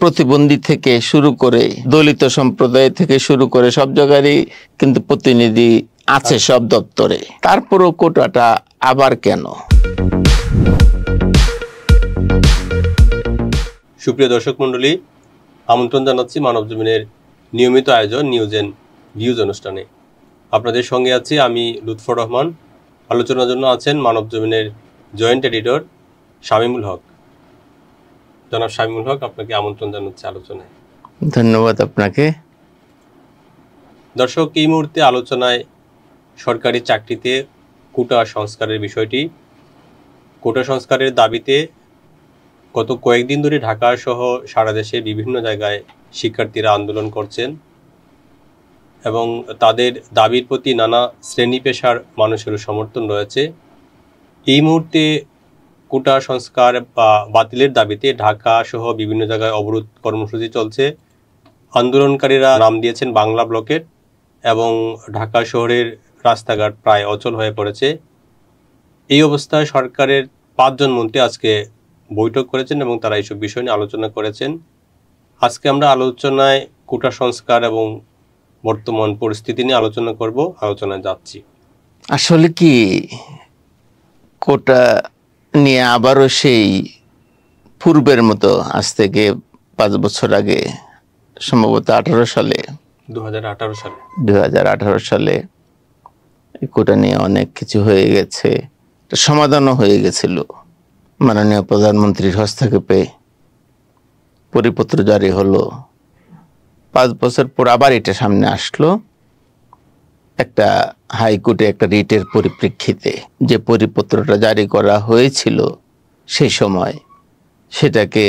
প্রতিবন্ধী থেকে শুরু করে দলিত সম্প্রদায় থেকে শুরু করে সব জায়গারই কিন্তু প্রতিনিধি আছে আচ্ছা। সব দপ্তরে তারপরও কোটাটা আবার কেন সুপ্রিয় দর্শক মন্ডলী আমন্ত্রণ জানাচ্ছি মানব জমিনের নিয়মিত আয়োজন নিউজ এন্ড ভিউজ অনুষ্ঠানে আপনাদের সঙ্গে আছি আমি লুৎফর রহমান আলোচনার জন্য আছেন মানব জমিনের জয়েন্ট এডিটর শামিমুল হক জনাব শামিমুল হক আপনাকে আমন্ত্রণ জানাচ্ছি আলোচনায় ধন্যবাদ আপনাকে দর্শক এই মুহূর্তে আলোচনায় সরকারি চাকরিতে কোটা সংস্কারের বিষয়টি কোটা সংস্কারের দাবিতে গত কয়েকদিন ধরে ঢাকা সহ সারা দেশে বিভিন্ন জায়গায় শিক্ষার্থীরা আন্দোলন করছেন এবং তাদের দাবির প্রতি নানা শ্রেণী পেশার মানুষেরও সমর্থন রয়েছে এই মুহূর্তে কোটা সংস্কার বা বাতিলের দাবিতে ঢাকা সহ বিভিন্ন জায়গায় অবরোধ কর্মসূচি চলছে আন্দোলনকারীরা নাম দিয়েছেন বাংলা ব্লকের এবং ঢাকা শহরের রাস্তাঘাট প্রায় অচল হয়ে পড়েছে এই অবস্থায় সরকারের পাঁচজন মন্ত্রী আজকে বৈঠক করেছেন এবং তারা এইসব বিষয় নিয়ে আলোচনা করেছেন আজকে আমরা আলোচনায় কোটা সংস্কার এবং বর্তমান পরিস্থিতি নিয়ে আলোচনা করব আলোচনায় যাচ্ছি আসলে কি কোটা নিয়ে আবারও সেই পূর্বের মতো আজ থেকে পাঁচ বছর আগে সম্ভবত আঠারো সালে দু হাজার আঠারো সালে দু সালে কোটা নিয়ে অনেক কিছু হয়ে গেছে সমাধানও হয়ে গেছিল মাননীয় প্রধানমন্ত্রীর হস্তক্ষেপে পরিপত্র জারি হলো পাঁচ বছর পর আবার এটা সামনে আসলো একটা হাইকোর্টে একটা রিটের পরিপ্রেক্ষিতে যে পরিপত্রটা জারি করা হয়েছিল সেই সময় সেটাকে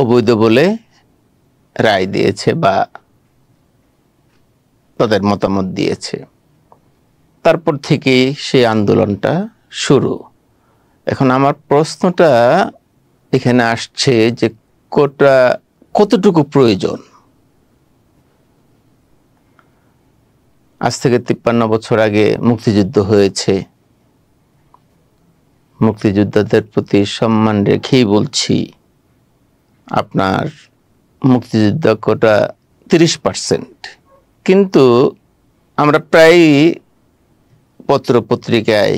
অবৈধ বলে রায় দিয়েছে বা তাদের মতামত দিয়েছে তারপর থেকেই সেই আন্দোলনটা শুরু এখন আমার প্রশ্নটা এখানে আসছে যে কোটা কতটুকু প্রয়োজন আজ থেকে তিপ্পান্ন বছর আগে মুক্তিযুদ্ধ হয়েছে মুক্তিযোদ্ধাদের প্রতি সম্মান রেখেই বলছি আপনার মুক্তিযোদ্ধা কোটা তিরিশ পার্সেন্ট কিন্তু আমরা প্রায়ই পত্র পত্রিকায়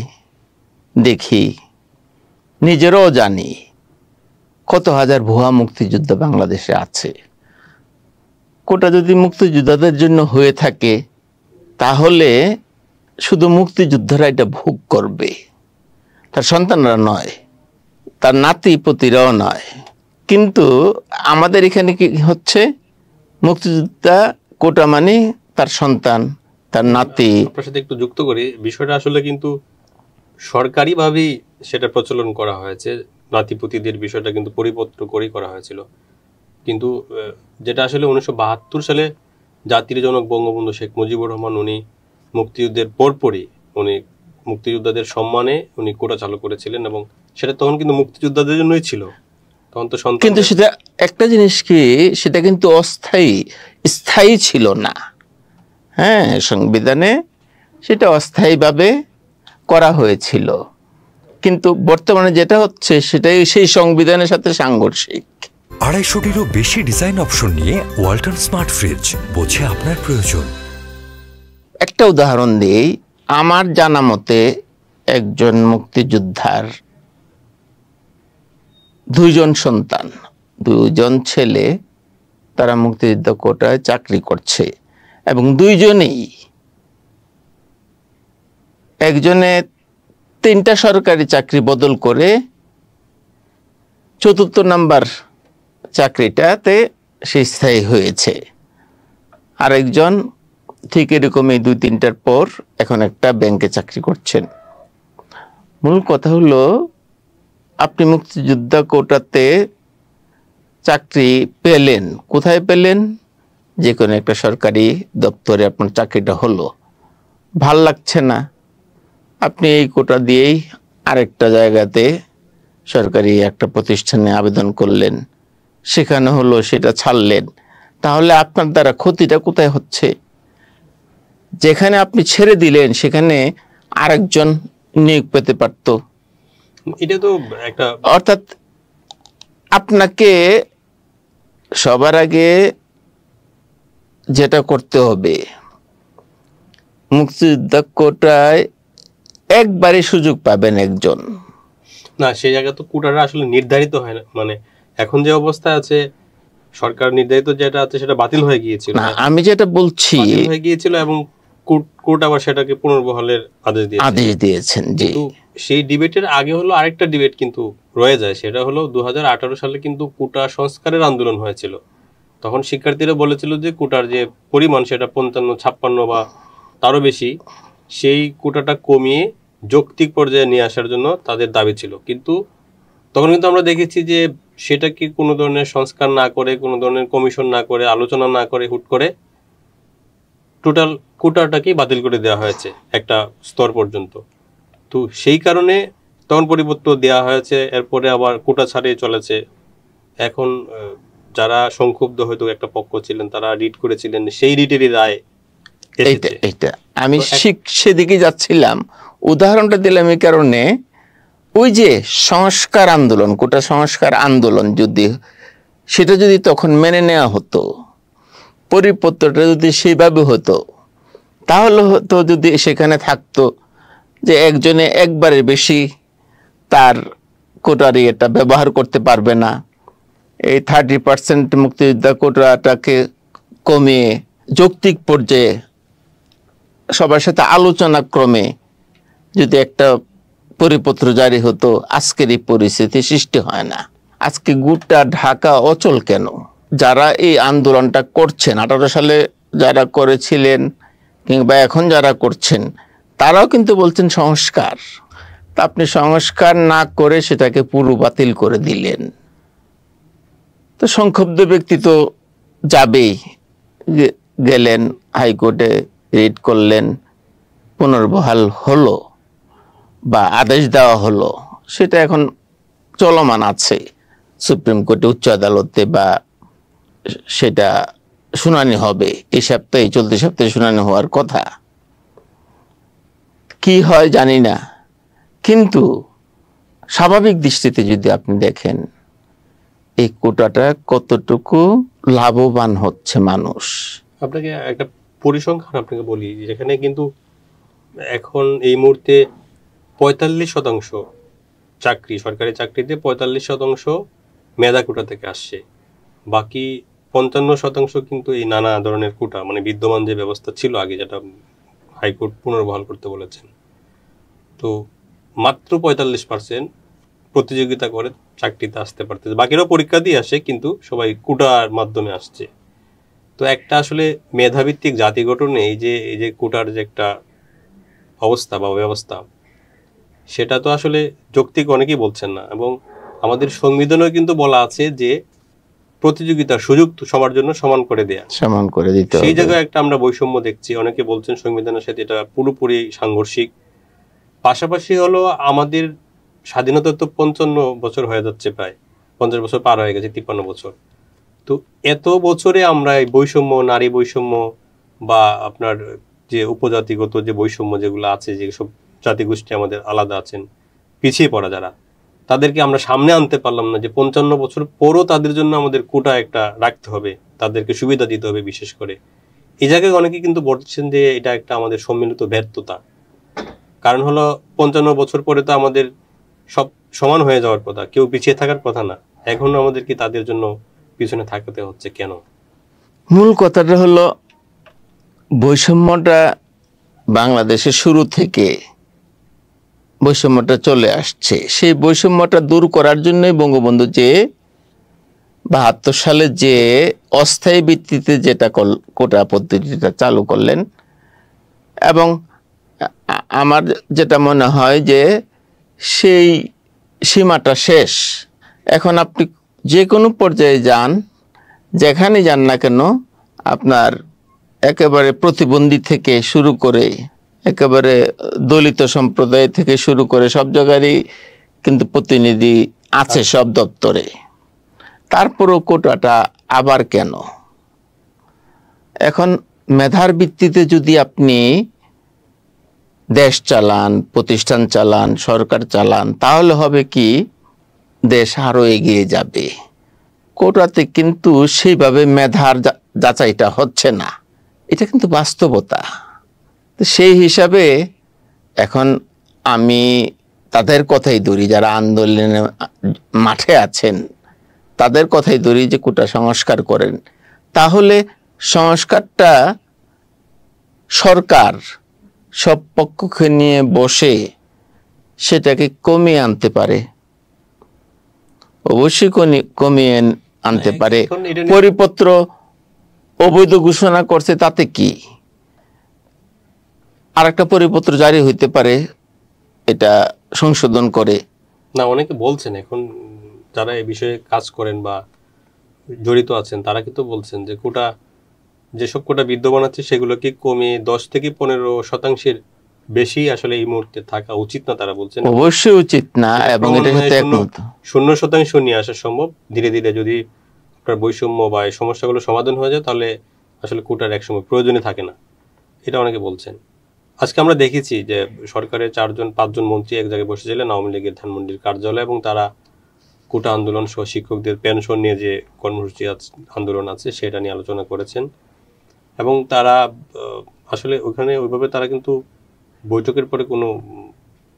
দেখি নিজেরাও জানি কত হাজার ভুয়া মুক্তিযুদ্ধ বাংলাদেশে আছে কোটা যদি মুক্তিযোদ্ধাদের জন্য হয়ে থাকে তাহলে শুধু মুক্তিযোদ্ধারা এটা ভোগ করবে তার সন্তানরা নয় তার নাতি পতিরাও নয় কিন্তু আমাদের এখানে কি হচ্ছে মুক্তিযোদ্ধা কোটা মানে তার সন্তান তার নাতি আপনার সাথে একটু যুক্ত করি বিষয়টা আসলে কিন্তু সরকারিভাবেই সেটা প্রচলন করা হয়েছে নাতিপুতিদের বিষয়টা কিন্তু পরিপত্র করেই করা হয়েছিল কিন্তু যেটা আসলে উনিশশো সালে জাতির জনক বঙ্গবন্ধু শেখ মুজিবুর রহমান উনি মুক্তিযুদ্ধের পরপরই উনি মুক্তিযোদ্ধাদের সম্মানে উনি কোটা চালু করেছিলেন এবং সেটা তখন কিন্তু মুক্তিযোদ্ধাদের জন্যই ছিল তখন তো কিন্তু সেটা একটা জিনিস কি সেটা কিন্তু অস্থায়ী স্থায়ী ছিল না হ্যাঁ সংবিধানে সেটা অস্থায়ীভাবে করা হয়েছিল কিন্তু বর্তমানে যেটা হচ্ছে সেটাই সেই সংবিধানের সাথে সাংঘর্ষিক আড়াইশোটিরও বেশি ডিজাইন অপশন নিয়ে ওয়াল্টন স্মার্ট ফ্রিজ বোঝে আপনার প্রয়োজন একটা উদাহরণ দিই আমার জানা মতে একজন মুক্তিযোদ্ধার দুইজন সন্তান দুজন ছেলে তারা মুক্তিযুদ্ধ কোটায় চাকরি করছে এবং দুইজনেই একজনে তিনটা সরকারি চাকরি বদল করে চতুর্থ নাম্বার চাকরিটাতে সে স্থায়ী হয়েছে আরেকজন ঠিক এরকম এই দুই তিনটার পর এখন একটা ব্যাংকে চাকরি করছেন মূল কথা হলো আপনি মুক্তিযোদ্ধা কোটাতে চাকরি পেলেন কোথায় পেলেন যে কোনো একটা সরকারি দপ্তরে আপনার চাকরিটা হলো ভাল লাগছে না আপনি এই কোটা দিয়েই আরেকটা জায়গাতে সরকারি একটা প্রতিষ্ঠানে আবেদন করলেন সেখানে হলো সেটা ছাড়লেন তাহলে আপনার দ্বারা ক্ষতিটা কোথায় হচ্ছে যেখানে আপনি ছেড়ে দিলেন সেখানে আরেকজন নিয়োগ পেতে পারত এটা তো একটা অর্থাৎ আপনাকে সবার আগে যেটা করতে হবে মুক্তিযোদ্ধা একবারে সুযোগ পাবেন একজন না সেই জায়গা তো কোটাটা আসলে নির্ধারিত হয় না মানে এখন যে অবস্থা আছে সরকার নির্ধারিত যেটা আছে সেটা বাতিল হয়ে গিয়েছিল আমি যেটা বলছি হয়ে গিয়েছিল এবং কোর্ট আবার সেটাকে পুনর্বহালের আদেশ দিয়ে আদেশ দিয়েছেন জি সেই ডিবেটের আগে হলো আরেকটা ডিবেট কিন্তু রয়ে যায় সেটা হলো দু সালে কিন্তু কোটা সংস্কারের আন্দোলন হয়েছিল তখন শিক্ষার্থীরা বলেছিল যে কোটার যে পরিমাণ সেটা পঞ্চান্ন ছাপ্পান্ন বা তারও বেশি সেই কোটাটা কমিয়ে যৌক্তিক পর্যায়ে নিয়ে আসার জন্য তাদের দাবি ছিল কিন্তু তখন কিন্তু আমরা দেখেছি যে সেটা কি কোনো ধরনের সংস্কার না করে কোনো ধরনের কমিশন না করে আলোচনা না করে হুট করে টোটাল কোটাটাকেই বাতিল করে দেওয়া হয়েছে একটা স্তর পর্যন্ত তো সেই কারণে তখন পরিবর্তন দেওয়া হয়েছে এরপরে আবার কোটা ছাড়িয়ে চলেছে এখন যারা সংক্ষুব্ধ হয়তো একটা পক্ষ ছিলেন তারা রিড করেছিলেন সেই রিটেরই রায় আমি সেদিকে যাচ্ছিলাম উদাহরণটা দিলাম এই কারণে ওই যে সংস্কার আন্দোলন কোটা সংস্কার আন্দোলন যদি সেটা যদি তখন মেনে নেওয়া হতো পরিপত্রটা যদি সেইভাবে হতো তাহলে হতো যদি সেখানে থাকতো যে একজনে একবারের বেশি তার কোটারি এটা ব্যবহার করতে পারবে না এই থার্টি পার্সেন্ট মুক্তিযোদ্ধা কোটাটাকে কমিয়ে যৌক্তিক পর্যায়ে সবার সাথে আলোচনা ক্রমে যদি একটা পরিপত্র জারি হতো আজকের এই পরিস্থিতি সৃষ্টি হয় না আজকে গুটা ঢাকা অচল কেন যারা এই আন্দোলনটা করছেন আঠারো সালে যারা করেছিলেন কিংবা এখন যারা করছেন তারাও কিন্তু বলছেন সংস্কার তা আপনি সংস্কার না করে সেটাকে পুরো বাতিল করে দিলেন তো সংক্ষুব্ধ ব্যক্তি তো যাবেই গেলেন হাইকোর্টে রিট করলেন পুনর্বহাল হলো বা আদেশ দেওয়া হলো সেটা এখন চলমান আছে সুপ্রিম কোর্টে উচ্চ আদালতে বা সেটা শুনানি হবে এই সপ্তাহে চলতি সপ্তাহে শুনানি হওয়ার কথা কি হয় জানি না কিন্তু স্বাভাবিক দৃষ্টিতে যদি আপনি দেখেন এই কোটাটা কতটুকু লাভবান হচ্ছে মানুষ আপনাকে একটা পরিসংখ্যান আপনাকে বলি যেখানে কিন্তু এখন এই মুহূর্তে পঁয়তাল্লিশ শতাংশ চাকরি সরকারি চাকরিতে পঁয়তাল্লিশ শতাংশ মেধা কোটা থেকে আসছে বাকি পঞ্চান্ন শতাংশ কিন্তু এই নানা ধরনের কোটা মানে বিদ্যমান যে ব্যবস্থা ছিল আগে যেটা হাইকোর্ট পুনর্বহাল করতে বলেছেন তো মাত্র পঁয়তাল্লিশ পার্সেন্ট প্রতিযোগিতা করে চাকরিতে আসতে পারতে বাকিরাও পরীক্ষা দিয়ে আসে কিন্তু সবাই কোটার মাধ্যমে আসছে তো একটা আসলে মেধাভিত্তিক জাতি গঠনে এই যে এই যে কোটার যে একটা অবস্থা বা ব্যবস্থা সেটা তো আসলে যৌক্তিক অনেকেই বলছেন না এবং আমাদের সংবিধানেও কিন্তু বলা আছে যে প্রতিযোগিতার সুযোগ সবার জন্য সমান করে দেয়া সমান করে দিতে সেই জায়গায় একটা আমরা বৈষম্য দেখছি অনেকে বলছেন সংবিধানের সাথে এটা পুরোপুরি সাংঘর্ষিক পাশাপাশি হলো আমাদের স্বাধীনতা তো পঞ্চান্ন বছর হয়ে যাচ্ছে প্রায় পঞ্চাশ বছর পার হয়ে গেছে তিপ্পান্ন বছর তো এত বছরে আমরা এই বৈষম্য নারী বৈষম্য বা আপনার যে উপজাতিগত যে বৈষম্য যেগুলো আছে যেসব জাতিগোষ্ঠী আমাদের আলাদা আছেন পিছিয়ে পড়া যারা তাদেরকে আমরা সামনে আনতে পারলাম না যে পঞ্চান্ন বছর পরও তাদের জন্য আমাদের কোটা একটা রাখতে হবে তাদেরকে সুবিধা দিতে হবে বিশেষ করে এই জায়গায় অনেকে কিন্তু বলছেন যে এটা একটা আমাদের সম্মিলিত ব্যর্থতা কারণ হলো পঞ্চান্ন বছর পরে তো আমাদের সব সমান হয়ে যাওয়ার কথা কেউ পিছিয়ে থাকার কথা না এখন আমাদেরকে তাদের জন্য পিছনে থাকতে হচ্ছে কেন মূল কথাটা হলো বৈষম্যটা বাংলাদেশে শুরু থেকে বৈষম্যটা চলে আসছে সেই বৈষম্যটা দূর করার জন্যই বঙ্গবন্ধু যে বাহাত্তর সালে যে অস্থায়ী ভিত্তিতে যেটা কোটা পদ্ধতিটা চালু করলেন এবং আমার যেটা মনে হয় যে সেই সীমাটা শেষ এখন আপনি যে কোনো পর্যায়ে যান যেখানে যান না কেন আপনার একেবারে প্রতিবন্ধী থেকে শুরু করে একেবারে দলিত সম্প্রদায় থেকে শুরু করে সব জায়গারই কিন্তু প্রতিনিধি আছে আচ্ছা। সব দপ্তরে তারপরও কোটাটা আবার কেন এখন মেধার ভিত্তিতে যদি আপনি দেশ চালান প্রতিষ্ঠান চালান সরকার চালান তাহলে হবে কি দেশ আরও এগিয়ে যাবে কোটাতে কিন্তু সেইভাবে মেধার যাচাইটা হচ্ছে না এটা কিন্তু বাস্তবতা তো সেই হিসাবে এখন আমি তাদের কথাই ধরি যারা আন্দোলনে মাঠে আছেন তাদের কথাই ধরি যে কোটা সংস্কার করেন তাহলে সংস্কারটা সরকার সব পক্ষকে নিয়ে বসে সেটাকে কমিয়ে আনতে পারে অবশ্যই কমিয়ে আনতে হ্যাঁ, পারে পরিপত্র অবৈধ ঘোষণা করছে তাতে কি আর একটা পরিপত্র জারি হইতে পারে এটা সংশোধন করে না অনেকে বলছেন এখন যারা এই বিষয়ে কাজ করেন বা জড়িত আছেন তারা কিন্তু বলছেন যে কোটা যেসব কোটা বিদ্যমান আছে কি কমে দশ থেকে পনেরো শতাংশের বেশি আসলে এই মুহূর্তে থাকা উচিত না তারা বলছেন অবশ্যই উচিত না এবং সাথে একমত শূন্য শতাংশ নিয়ে আসা সম্ভব ধীরে ধীরে যদি আপনার বৈষম্য বা এই সমস্যাগুলো সমাধান হয়ে যায় তাহলে আসলে কোটার একসময় প্রয়োজনে থাকে না এটা অনেকে বলছেন আজকে আমরা দেখেছি যে সরকারের চারজন পাঁচজন মন্ত্রী এক জায়গায় বসেছিলেন আওয়ামী লীগের ধানমন্ডির কার্যালয় এবং তারা কোটা আন্দোলন সহ শিক্ষকদের পেনশন নিয়ে যে কর্মসূচি আন্দোলন আছে সেটা নিয়ে আলোচনা করেছেন এবং তারা আসলে ওখানে ওইভাবে তারা কিন্তু বৈঠকের পরে কোনো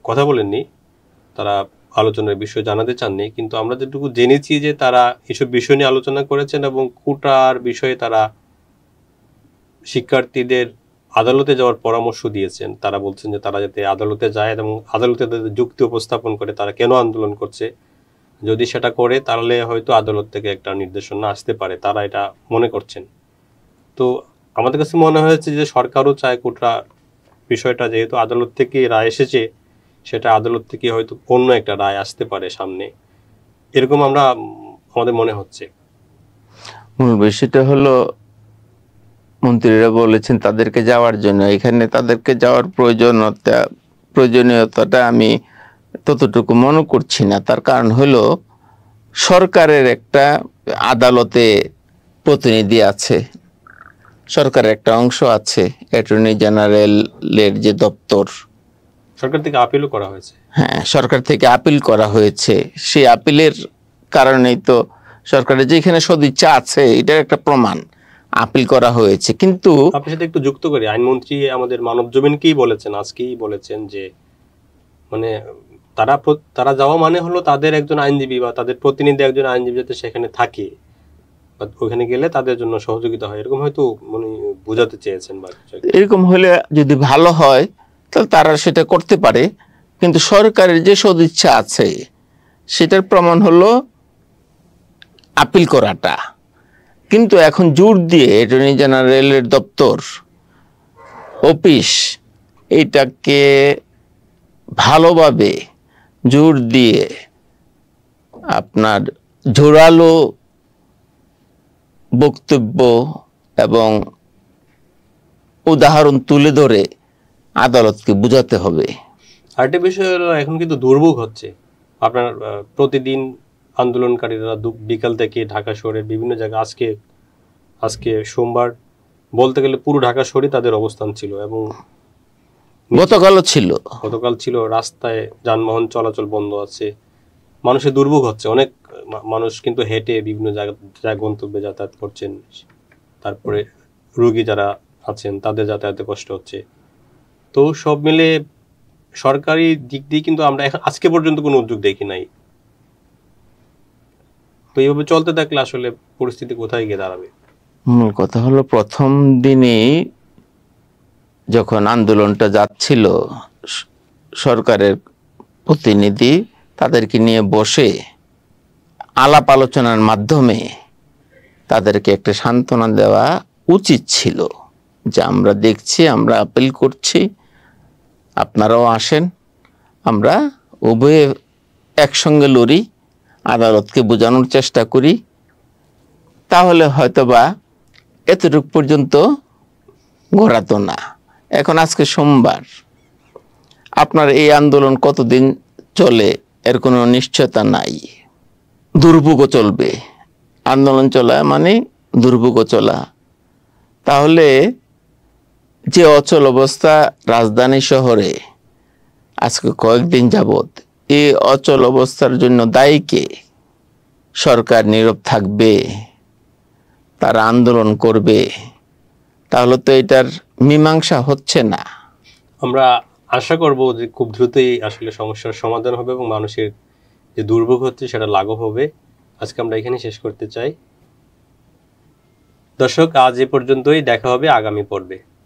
কথা বলেননি তারা আলোচনার বিষয় জানাতে চাননি কিন্তু আমরা যেটুকু জেনেছি যে তারা এসব বিষয় নিয়ে আলোচনা করেছেন এবং কোটার বিষয়ে তারা শিক্ষার্থীদের আদালতে যাওয়ার পরামর্শ দিয়েছেন তারা বলছেন যে তারা যাতে আদালতে যায় এবং আদালতে তাদের যুক্তি উপস্থাপন করে তারা কেন আন্দোলন করছে যদি সেটা করে তাহলে হয়তো আদালত থেকে একটা নির্দেশনা আসতে পারে তারা এটা মনে করছেন তো আমাদের কাছে মনে হয়েছে যে সরকারও চায় কোটরা বিষয়টা যেহেতু আদালত থেকে রায় এসেছে সেটা আদালত থেকে হয়তো অন্য একটা রায় আসতে পারে সামনে এরকম আমরা আমাদের মনে হচ্ছে মূল বিষয়টা হলো মন্ত্রীরা বলেছেন তাদেরকে যাওয়ার জন্য এখানে তাদেরকে যাওয়ার প্রয়োজনতা প্রয়োজনীয়তাটা আমি ততটুকু মনে করছি না তার কারণ হলো সরকারের একটা আদালতে প্রতিনিধি আছে সরকারের একটা অংশ আছে অ্যাটর্নি জেনারেলের যে দপ্তর সরকার থেকে আপিলও করা হয়েছে হ্যাঁ সরকার থেকে আপিল করা হয়েছে সেই আপিলের কারণেই তো সরকারের যেখানে সদিচ্ছা আছে এটার একটা প্রমাণ আপিল করা হয়েছে কিন্তু আপনি সাথে একটু যুক্ত করি আইনমন্ত্রী আমাদের মানব জমিনকেই বলেছেন আজকেই বলেছেন যে মানে তারা তারা যাওয়া মানে হলো তাদের একজন আইনজীবী বা তাদের প্রতিনিধি একজন আইনজীবী যাতে সেখানে থাকে বা ওখানে গেলে তাদের জন্য সহযোগিতা হয় এরকম হয়তো মানে বোঝাতে চেয়েছেন বা এরকম হলে যদি ভালো হয় তাহলে তারা সেটা করতে পারে কিন্তু সরকারের যে সদিচ্ছা আছে সেটার প্রমাণ হলো আপিল করাটা কিন্তু এখন জোর দিয়ে অ্যাটর্নি জেনারেলের দপ্তর অফিস এটাকে ভালোভাবে জোর দিয়ে আপনার জোরালো বক্তব্য এবং উদাহরণ তুলে ধরে আদালতকে বোঝাতে হবে আর্টিফিশিয়াল এখন কিন্তু দুর্ভোগ হচ্ছে আপনার প্রতিদিন আন্দোলনকারীরা বিকাল থেকে ঢাকা শহরের বিভিন্ন জায়গায় আজকে আজকে সোমবার বলতে গেলে পুরো ঢাকা শহরই তাদের অবস্থান ছিল এবং গতকালও ছিল গতকাল ছিল রাস্তায় যানবাহন চলাচল বন্ধ আছে মানুষের দুর্ভোগ হচ্ছে অনেক মানুষ কিন্তু হেঁটে বিভিন্ন জায়গা গন্তব্যে যাতায়াত করছেন তারপরে রুগী যারা আছেন তাদের যাতায়াতে কষ্ট হচ্ছে তো সব মিলে সরকারি দিক দিয়ে কিন্তু আমরা আজকে পর্যন্ত কোনো উদ্যোগ দেখি নাই তো এইভাবে চলতে থাকলে আসলে পরিস্থিতি কোথায় গিয়ে দাঁড়াবে মূল কথা হলো প্রথম দিনে যখন আন্দোলনটা যাচ্ছিল সরকারের প্রতিনিধি তাদেরকে নিয়ে বসে আলাপ আলোচনার মাধ্যমে তাদেরকে একটা সান্ত্বনা দেওয়া উচিত ছিল যে আমরা দেখছি আমরা আপিল করছি আপনারাও আসেন আমরা উভয়ে একসঙ্গে লড়ি আদালতকে বোঝানোর চেষ্টা করি তাহলে হয়তোবা এতটুক পর্যন্ত ঘোরাতো না এখন আজকে সোমবার আপনার এই আন্দোলন কতদিন চলে এর কোনো নিশ্চয়তা নাই দুর্ভোগও চলবে আন্দোলন চলা মানে দুর্ভোগও চলা তাহলে যে অচল অবস্থা রাজধানী শহরে আজকে কয়েকদিন যাবত এ অচল অবস্থার জন্য দায়ীকে সরকার নীরব থাকবে তারা আন্দোলন করবে তাহলে তো এটার মীমাংসা হচ্ছে না আমরা আশা করব যে খুব দ্রুতই আসলে সমস্যার সমাধান হবে এবং মানুষের যে দুর্ভোগ হচ্ছে সেটা লাঘব হবে আজকে আমরা এখানে শেষ করতে চাই দর্শক আজ এ পর্যন্তই দেখা হবে আগামী পর্বে